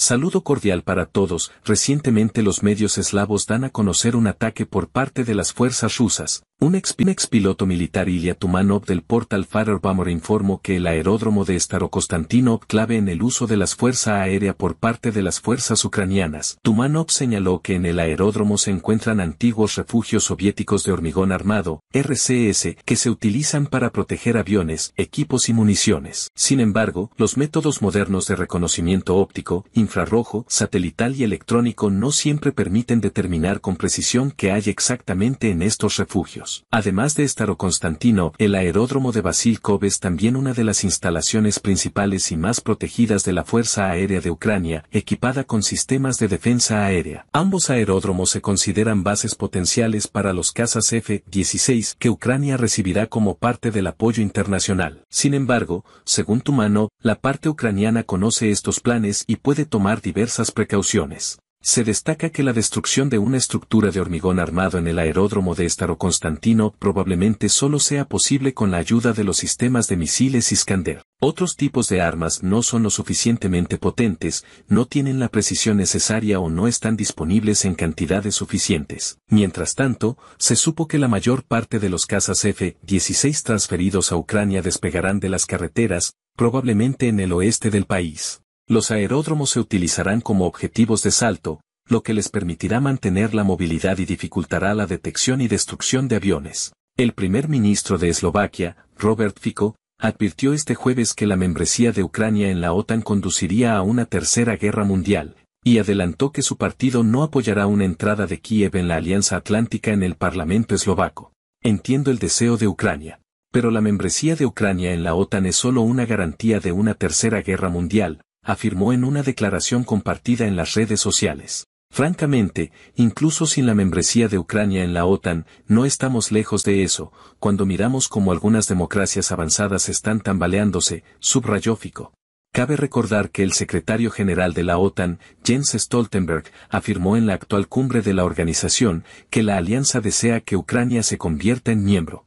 Saludo cordial para todos. Recientemente los medios eslavos dan a conocer un ataque por parte de las fuerzas rusas. Un expiloto militar Ilya Tumanov del portal Firebomber informó que el aeródromo de Starokostantinov clave en el uso de las fuerzas aérea por parte de las fuerzas ucranianas. Tumanov señaló que en el aeródromo se encuentran antiguos refugios soviéticos de hormigón armado, RCS, que se utilizan para proteger aviones, equipos y municiones. Sin embargo, los métodos modernos de reconocimiento óptico, infrarrojo, satelital y electrónico no siempre permiten determinar con precisión qué hay exactamente en estos refugios. Además de Constantino, el aeródromo de Basilkov es también una de las instalaciones principales y más protegidas de la Fuerza Aérea de Ucrania, equipada con sistemas de defensa aérea. Ambos aeródromos se consideran bases potenciales para los cazas F-16 que Ucrania recibirá como parte del apoyo internacional. Sin embargo, según Tumano, la parte ucraniana conoce estos planes y puede tomar diversas precauciones. Se destaca que la destrucción de una estructura de hormigón armado en el aeródromo de Constantino probablemente solo sea posible con la ayuda de los sistemas de misiles Iskander. Otros tipos de armas no son lo suficientemente potentes, no tienen la precisión necesaria o no están disponibles en cantidades suficientes. Mientras tanto, se supo que la mayor parte de los cazas F-16 transferidos a Ucrania despegarán de las carreteras, probablemente en el oeste del país. Los aeródromos se utilizarán como objetivos de salto, lo que les permitirá mantener la movilidad y dificultará la detección y destrucción de aviones. El primer ministro de Eslovaquia, Robert Fico, advirtió este jueves que la membresía de Ucrania en la OTAN conduciría a una tercera guerra mundial, y adelantó que su partido no apoyará una entrada de Kiev en la Alianza Atlántica en el Parlamento eslovaco. Entiendo el deseo de Ucrania. Pero la membresía de Ucrania en la OTAN es solo una garantía de una tercera guerra mundial, afirmó en una declaración compartida en las redes sociales. Francamente, incluso sin la membresía de Ucrania en la OTAN, no estamos lejos de eso, cuando miramos cómo algunas democracias avanzadas están tambaleándose, subrayófico. Cabe recordar que el secretario general de la OTAN, Jens Stoltenberg, afirmó en la actual cumbre de la organización que la alianza desea que Ucrania se convierta en miembro.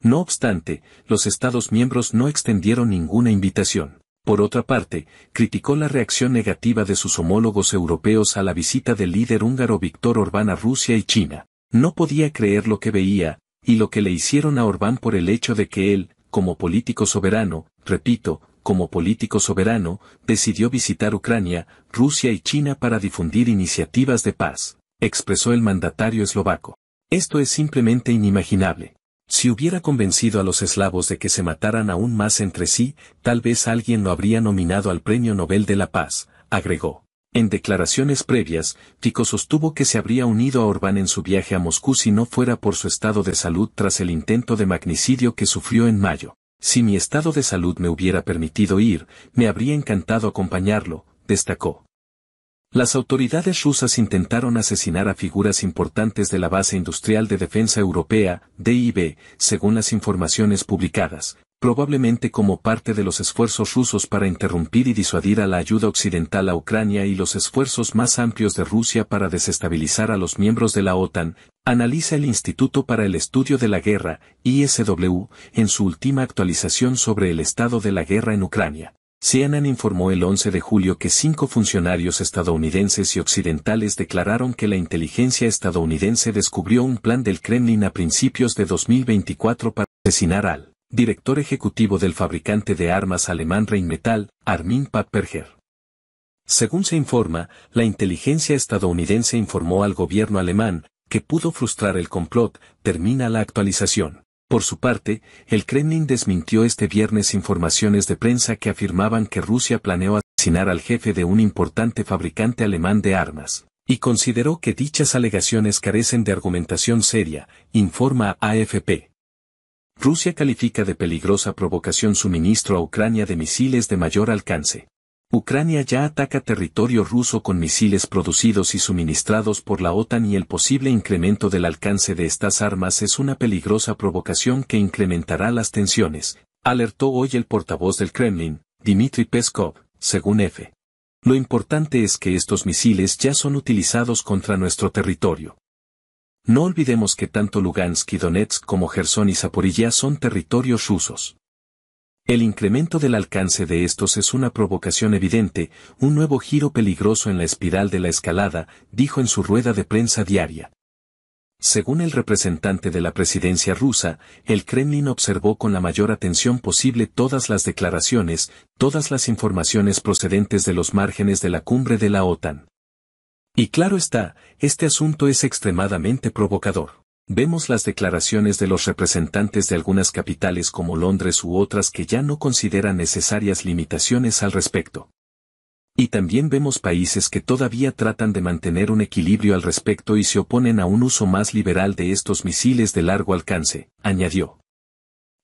No obstante, los Estados miembros no extendieron ninguna invitación. Por otra parte, criticó la reacción negativa de sus homólogos europeos a la visita del líder húngaro Víctor Orbán a Rusia y China. No podía creer lo que veía, y lo que le hicieron a Orbán por el hecho de que él, como político soberano, repito, como político soberano, decidió visitar Ucrania, Rusia y China para difundir iniciativas de paz, expresó el mandatario eslovaco. Esto es simplemente inimaginable. Si hubiera convencido a los eslavos de que se mataran aún más entre sí, tal vez alguien lo habría nominado al Premio Nobel de la Paz, agregó. En declaraciones previas, Tico sostuvo que se habría unido a Orbán en su viaje a Moscú si no fuera por su estado de salud tras el intento de magnicidio que sufrió en mayo. Si mi estado de salud me hubiera permitido ir, me habría encantado acompañarlo, destacó. Las autoridades rusas intentaron asesinar a figuras importantes de la base industrial de defensa europea, DIB, según las informaciones publicadas, probablemente como parte de los esfuerzos rusos para interrumpir y disuadir a la ayuda occidental a Ucrania y los esfuerzos más amplios de Rusia para desestabilizar a los miembros de la OTAN, analiza el Instituto para el Estudio de la Guerra, ISW, en su última actualización sobre el estado de la guerra en Ucrania. CNN informó el 11 de julio que cinco funcionarios estadounidenses y occidentales declararon que la inteligencia estadounidense descubrió un plan del Kremlin a principios de 2024 para asesinar al director ejecutivo del fabricante de armas alemán Rheinmetall, Armin Papperger. Según se informa, la inteligencia estadounidense informó al gobierno alemán que pudo frustrar el complot, termina la actualización. Por su parte, el Kremlin desmintió este viernes informaciones de prensa que afirmaban que Rusia planeó asesinar al jefe de un importante fabricante alemán de armas, y consideró que dichas alegaciones carecen de argumentación seria, informa AFP. Rusia califica de peligrosa provocación suministro a Ucrania de misiles de mayor alcance. Ucrania ya ataca territorio ruso con misiles producidos y suministrados por la OTAN y el posible incremento del alcance de estas armas es una peligrosa provocación que incrementará las tensiones, alertó hoy el portavoz del Kremlin, Dmitry Peskov, según EFE. Lo importante es que estos misiles ya son utilizados contra nuestro territorio. No olvidemos que tanto Lugansk y Donetsk como Gerson y Zaporilla son territorios rusos. El incremento del alcance de estos es una provocación evidente, un nuevo giro peligroso en la espiral de la escalada, dijo en su rueda de prensa diaria. Según el representante de la presidencia rusa, el Kremlin observó con la mayor atención posible todas las declaraciones, todas las informaciones procedentes de los márgenes de la cumbre de la OTAN. Y claro está, este asunto es extremadamente provocador. Vemos las declaraciones de los representantes de algunas capitales como Londres u otras que ya no consideran necesarias limitaciones al respecto. Y también vemos países que todavía tratan de mantener un equilibrio al respecto y se oponen a un uso más liberal de estos misiles de largo alcance, añadió.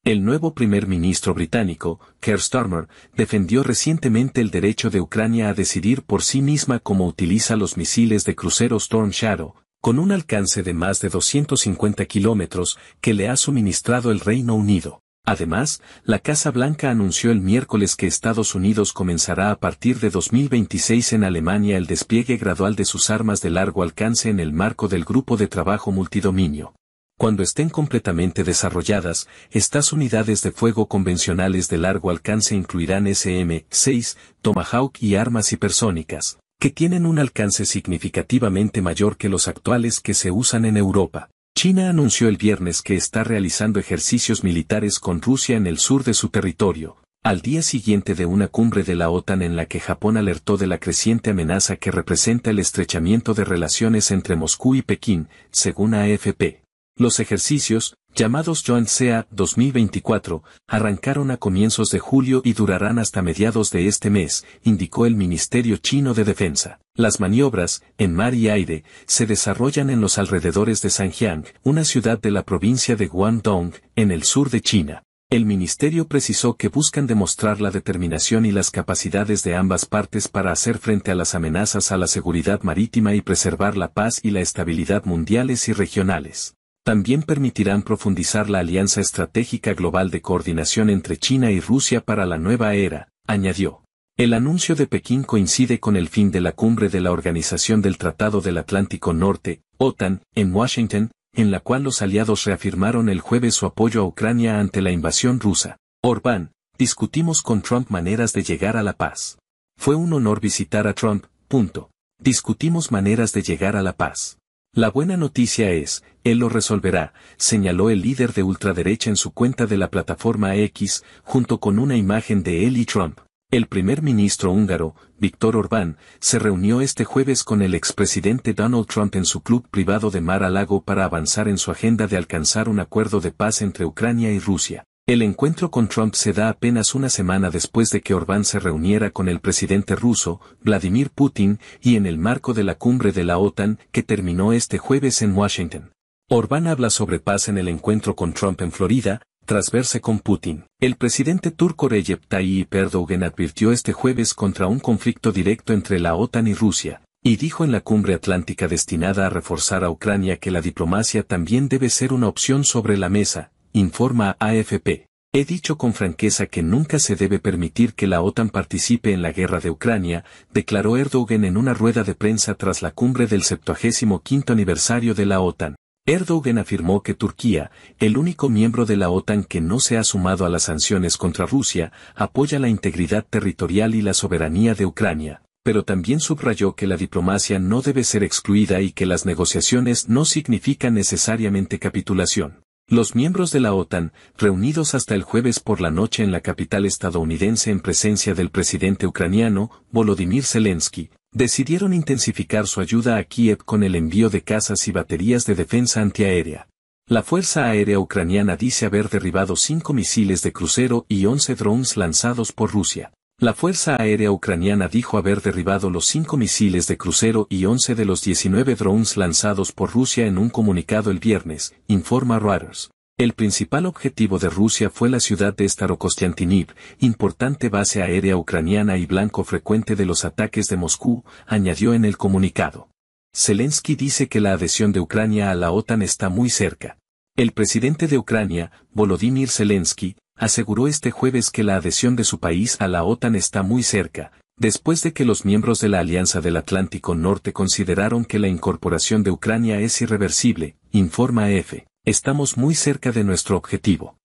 El nuevo primer ministro británico, Keir Starmer, defendió recientemente el derecho de Ucrania a decidir por sí misma cómo utiliza los misiles de crucero Storm Shadow, con un alcance de más de 250 kilómetros que le ha suministrado el Reino Unido. Además, la Casa Blanca anunció el miércoles que Estados Unidos comenzará a partir de 2026 en Alemania el despliegue gradual de sus armas de largo alcance en el marco del Grupo de Trabajo Multidominio. Cuando estén completamente desarrolladas, estas unidades de fuego convencionales de largo alcance incluirán SM-6, Tomahawk y armas hipersónicas que tienen un alcance significativamente mayor que los actuales que se usan en Europa. China anunció el viernes que está realizando ejercicios militares con Rusia en el sur de su territorio, al día siguiente de una cumbre de la OTAN en la que Japón alertó de la creciente amenaza que representa el estrechamiento de relaciones entre Moscú y Pekín, según AFP. Los ejercicios, llamados Joint SEA 2024, arrancaron a comienzos de julio y durarán hasta mediados de este mes, indicó el Ministerio Chino de Defensa. Las maniobras, en mar y aire, se desarrollan en los alrededores de Sanjiang, una ciudad de la provincia de Guangdong, en el sur de China. El ministerio precisó que buscan demostrar la determinación y las capacidades de ambas partes para hacer frente a las amenazas a la seguridad marítima y preservar la paz y la estabilidad mundiales y regionales también permitirán profundizar la alianza estratégica global de coordinación entre China y Rusia para la nueva era, añadió. El anuncio de Pekín coincide con el fin de la cumbre de la Organización del Tratado del Atlántico Norte, OTAN, en Washington, en la cual los aliados reafirmaron el jueves su apoyo a Ucrania ante la invasión rusa. Orbán, discutimos con Trump maneras de llegar a la paz. Fue un honor visitar a Trump, punto. Discutimos maneras de llegar a la paz. La buena noticia es, él lo resolverá, señaló el líder de ultraderecha en su cuenta de la plataforma X, junto con una imagen de él y Trump. El primer ministro húngaro, Víctor Orbán, se reunió este jueves con el expresidente Donald Trump en su club privado de Mar a Lago para avanzar en su agenda de alcanzar un acuerdo de paz entre Ucrania y Rusia. El encuentro con Trump se da apenas una semana después de que Orbán se reuniera con el presidente ruso, Vladimir Putin, y en el marco de la cumbre de la OTAN que terminó este jueves en Washington. Orbán habla sobre paz en el encuentro con Trump en Florida, tras verse con Putin. El presidente turco Recep Tayyip Erdogan advirtió este jueves contra un conflicto directo entre la OTAN y Rusia, y dijo en la cumbre atlántica destinada a reforzar a Ucrania que la diplomacia también debe ser una opción sobre la mesa, informa AFP. He dicho con franqueza que nunca se debe permitir que la OTAN participe en la guerra de Ucrania, declaró Erdogan en una rueda de prensa tras la cumbre del 75 aniversario de la OTAN. Erdogan afirmó que Turquía, el único miembro de la OTAN que no se ha sumado a las sanciones contra Rusia, apoya la integridad territorial y la soberanía de Ucrania, pero también subrayó que la diplomacia no debe ser excluida y que las negociaciones no significan necesariamente capitulación. Los miembros de la OTAN, reunidos hasta el jueves por la noche en la capital estadounidense en presencia del presidente ucraniano, Volodymyr Zelensky, decidieron intensificar su ayuda a Kiev con el envío de casas y baterías de defensa antiaérea. La Fuerza Aérea Ucraniana dice haber derribado cinco misiles de crucero y once drones lanzados por Rusia. La Fuerza Aérea Ucraniana dijo haber derribado los cinco misiles de crucero y 11 de los 19 drones lanzados por Rusia en un comunicado el viernes, informa Reuters. El principal objetivo de Rusia fue la ciudad de Starokostiantiniv, importante base aérea ucraniana y blanco frecuente de los ataques de Moscú, añadió en el comunicado. Zelensky dice que la adhesión de Ucrania a la OTAN está muy cerca. El presidente de Ucrania, Volodymyr Zelensky, aseguró este jueves que la adhesión de su país a la OTAN está muy cerca, después de que los miembros de la Alianza del Atlántico Norte consideraron que la incorporación de Ucrania es irreversible, informa EFE, estamos muy cerca de nuestro objetivo.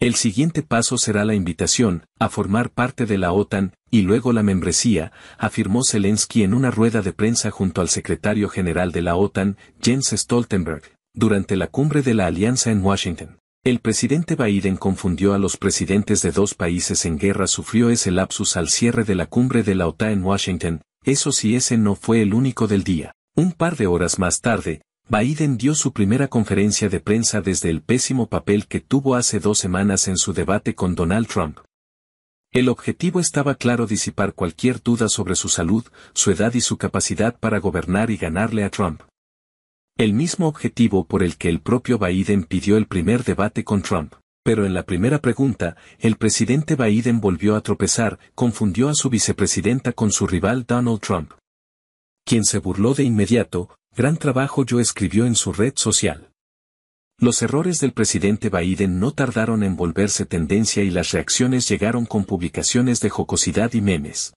El siguiente paso será la invitación, a formar parte de la OTAN, y luego la membresía, afirmó Zelensky en una rueda de prensa junto al secretario general de la OTAN, Jens Stoltenberg, durante la cumbre de la alianza en Washington. El presidente Biden confundió a los presidentes de dos países en guerra sufrió ese lapsus al cierre de la cumbre de la OTAN en Washington, eso sí ese no fue el único del día. Un par de horas más tarde, Biden dio su primera conferencia de prensa desde el pésimo papel que tuvo hace dos semanas en su debate con Donald Trump. El objetivo estaba claro disipar cualquier duda sobre su salud, su edad y su capacidad para gobernar y ganarle a Trump el mismo objetivo por el que el propio Biden pidió el primer debate con Trump. Pero en la primera pregunta, el presidente Biden volvió a tropezar, confundió a su vicepresidenta con su rival Donald Trump. Quien se burló de inmediato, gran trabajo yo escribió en su red social. Los errores del presidente Biden no tardaron en volverse tendencia y las reacciones llegaron con publicaciones de jocosidad y memes.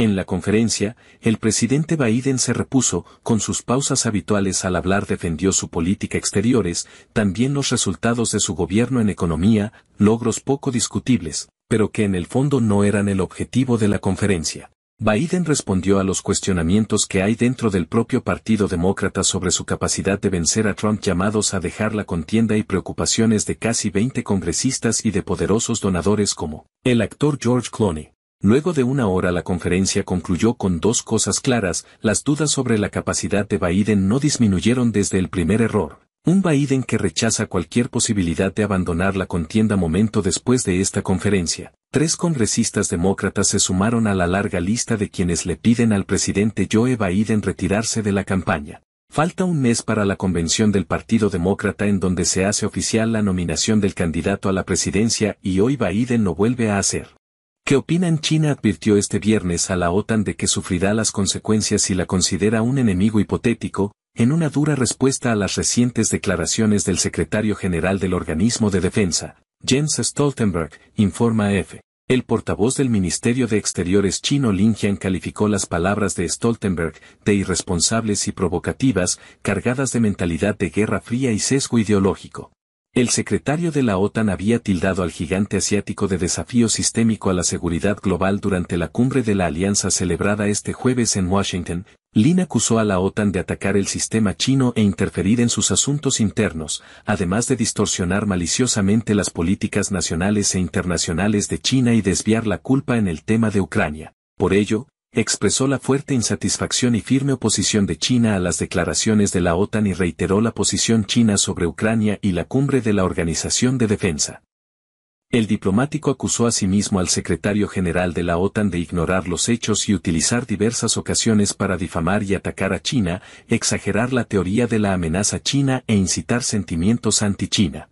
En la conferencia, el presidente Biden se repuso, con sus pausas habituales al hablar defendió su política exteriores, también los resultados de su gobierno en economía, logros poco discutibles, pero que en el fondo no eran el objetivo de la conferencia. Biden respondió a los cuestionamientos que hay dentro del propio Partido Demócrata sobre su capacidad de vencer a Trump llamados a dejar la contienda y preocupaciones de casi 20 congresistas y de poderosos donadores como el actor George Clooney. Luego de una hora la conferencia concluyó con dos cosas claras, las dudas sobre la capacidad de Biden no disminuyeron desde el primer error. Un Biden que rechaza cualquier posibilidad de abandonar la contienda momento después de esta conferencia. Tres congresistas demócratas se sumaron a la larga lista de quienes le piden al presidente Joe Biden retirarse de la campaña. Falta un mes para la convención del Partido Demócrata en donde se hace oficial la nominación del candidato a la presidencia y hoy Biden lo vuelve a hacer. ¿Qué opinan? China advirtió este viernes a la OTAN de que sufrirá las consecuencias si la considera un enemigo hipotético, en una dura respuesta a las recientes declaraciones del secretario general del organismo de defensa, Jens Stoltenberg, informa F. El portavoz del Ministerio de Exteriores chino Lin Jian calificó las palabras de Stoltenberg de irresponsables y provocativas, cargadas de mentalidad de guerra fría y sesgo ideológico. El secretario de la OTAN había tildado al gigante asiático de desafío sistémico a la seguridad global durante la cumbre de la alianza celebrada este jueves en Washington. Lin acusó a la OTAN de atacar el sistema chino e interferir en sus asuntos internos, además de distorsionar maliciosamente las políticas nacionales e internacionales de China y desviar la culpa en el tema de Ucrania. Por ello, expresó la fuerte insatisfacción y firme oposición de China a las declaraciones de la OTAN y reiteró la posición china sobre Ucrania y la cumbre de la Organización de Defensa. El diplomático acusó asimismo sí al secretario general de la OTAN de ignorar los hechos y utilizar diversas ocasiones para difamar y atacar a China, exagerar la teoría de la amenaza china e incitar sentimientos anti-China.